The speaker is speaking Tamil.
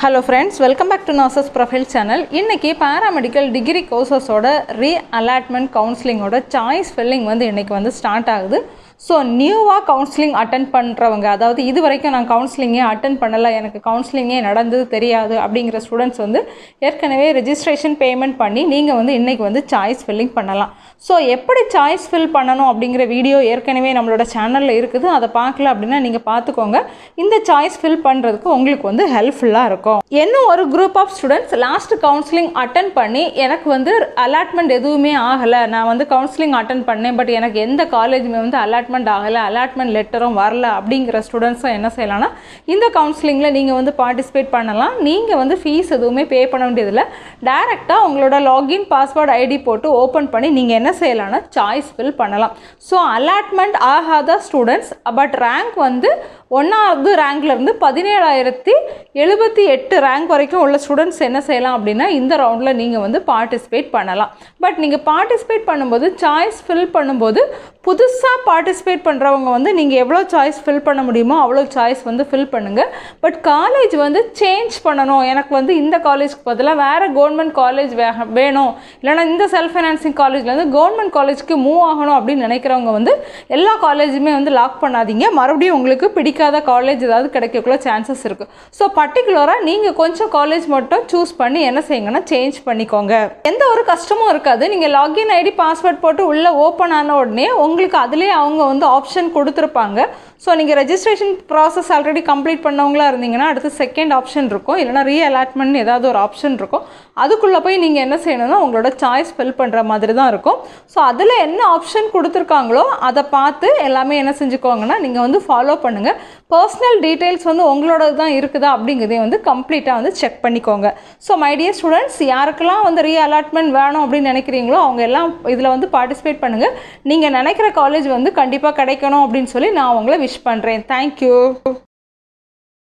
hello friends welcome back to nurses profile channel இன்றைக்கி பாராமெடிக்கல் டிகிரி கோர்சஸோட ரீ அலாட்மெண்ட் கவுன்சிலிங்கோட சாய்ஸ் ஃபில்லிங் வந்து இன்றைக்கி வந்து ஸ்டார்ட் ஆகுது ஸோ நியூவாக கவுன்சிலிங் அட்டன் பண்ணுறவங்க அதாவது இது வரைக்கும் நான் கவுன்சிலிங்கே அட்டன் பண்ணலை எனக்கு கவுன்சிலிங்கே நடந்தது தெரியாது அப்படிங்கிற ஸ்டூடெண்ட்ஸ் வந்து ஏற்கனவே ரிஜிஸ்ட்ரேஷன் பேமெண்ட் பண்ணி நீங்கள் வந்து இன்றைக்கி வந்து சாய்ஸ் ஃபில்லிங் பண்ணலாம் ஸோ எப்படி சாய்ஸ் ஃபில் பண்ணணும் அப்படிங்கிற வீடியோ ஏற்கனவே நம்மளோட சேனலில் இருக்குது அதை பார்க்கல அப்படின்னா நீங்கள் பார்த்துக்கோங்க இந்த சாய்ஸ் ஃபில் பண்ணுறதுக்கு உங்களுக்கு வந்து ஹெல்ப்ஃபுல்லாக இருக்கும் இருக்கும் இன்னும் ஒரு group of students last counselling attend பண்ணி எனக்கு வந்து அலாட்மெண்ட் எதுவுமே ஆகலை நான் வந்து கவுன்சிலிங் அட்டன் பண்ணேன் பட் எனக்கு எந்த காலேஜுமே வந்து அலாட்மெண்ட் ஆகலை அலாட்மெண்ட் லெட்டரும் வரல அப்படிங்கிற ஸ்டூடெண்ட்ஸும் என்ன செய்யலாம்னா இந்த கவுன்சிலிங்கில் நீங்கள் வந்து பார்ட்டிசிபேட் பண்ணலாம் நீங்கள் வந்து ஃபீஸ் எதுவுமே பே பண்ண வேண்டியதில்லை டேரெக்டாக உங்களோட லாகின் பாஸ்வேர்டு ஐடி போட்டு ஓப்பன் பண்ணி நீங்கள் என்ன செய்யலாம்னா சாய்ஸ் ஃபில் பண்ணலாம் ஸோ அலாட்மெண்ட் ஆகாத ஸ்டூடெண்ட்ஸ் பட் ரேங்க் வந்து ஒன்றாவது ரேங்க்லேருந்து பதினேழாயிரத்தி எழுபத்தி எட்டு ரேங்க் வரைக்கும் உள்ள ஸ்டூடெண்ட்ஸ் என்ன செய்யலாம் அப்படின்னா இந்த ரவுண்டில் நீங்கள் வந்து பார்ட்டிசிபேட் பண்ணலாம் பட் நீங்கள் பார்ட்டிசிபேட் பண்ணும்போது சாய்ஸ் ஃபில் பண்ணும்போது புதுசாக பார்ட்டிசிபேட் பண்ணுறவங்க வந்து நீங்கள் எவ்வளோ சாய்ஸ் ஃபில் பண்ண முடியுமோ அவ்வளோ சாய்ஸ் வந்து ஃபில் பண்ணுங்கள் பட் காலேஜ் வந்து சேஞ்ச் பண்ணணும் எனக்கு வந்து இந்த காலேஜ்க்கு பதிலாக வேறு கவர்மெண்ட் காலேஜ் வே வேணும் இல்லைனா இந்த செல்ஃப் ஃபைனான்சிங் காலேஜ்லேருந்து கவர்மெண்ட் காலேஜ்க்கு மூவ் ஆகணும் அப்படின்னு நினைக்கிறவங்க வந்து எல்லா காலேஜுமே வந்து லாக் பண்ணாதீங்க மறுபடியும் உங்களுக்கு பிடிக்காத காலேஜ் ஏதாவது கிடைக்கக்குள்ள சான்சஸ் இருக்குது ஸோ பர்டிகுலராக நீங்கள் கொஞ்சம் காலேஜ் மட்டும் சூஸ் பண்ணி என்ன செய்யுங்கன்னா சேஞ்ச் பண்ணிக்கோங்க எந்த ஒரு கஷ்டமும் இருக்காது நீங்கள் லாகின் ஐடி பாஸ்வேர்ட் போட்டு உள்ளே ஓப்பன் ஆன உடனே உங்கள் உங்களுக்கு அதிலே அவங்க வந்து ஆப்ஷன் கொடுத்துருப்பாங்க ஸோ நீங்கள் ரெஜிஸ்ட்ரேஷன் ப்ராசஸ் ஆல்ரெடி கம்ப்ளீட் பண்ணவங்களாக இருந்தீங்கன்னா அடுத்து செகண்ட் ஆப்ஷன் இருக்கும் இல்லைனா ரீ அலாட்மெண்ட் ஏதாவது ஒரு ஆப்ஷன் இருக்கும் அதுக்குள்ளே போய் நீங்கள் என்ன செய்யணும்னா உங்களோட சாய்ஸ் ஃபில் பண்ணுற மாதிரி தான் இருக்கும் ஸோ அதில் என்ன ஆப்ஷன் கொடுத்துருக்காங்களோ அதை பார்த்து எல்லாமே என்ன செஞ்சுக்கோங்கன்னா நீங்கள் வந்து ஃபாலோ பண்ணுங்கள் பர்சனல் டீட்டெயில்ஸ் வந்து உங்களோட தான் இருக்குதா அப்படிங்கிறதையும் வந்து கம்ப்ளீட்டாக வந்து செக் பண்ணிக்கோங்க ஸோ மைடியர் ஸ்டூடெண்ட்ஸ் யாருக்கெல்லாம் வந்து ரீ அலாட்மெண்ட் வேணும் அப்படின்னு நினைக்கிறீங்களோ அவங்க எல்லாம் இதில் வந்து பார்ட்டிசிபேட் பண்ணுங்கள் நீங்கள் நினைக்கிற காலேஜ் வந்து கண்டிப்பாக கிடைக்கணும் அப்படின்னு சொல்லி நான் உங்களை விஷ் பண்ணுறேன் தேங்க்யூ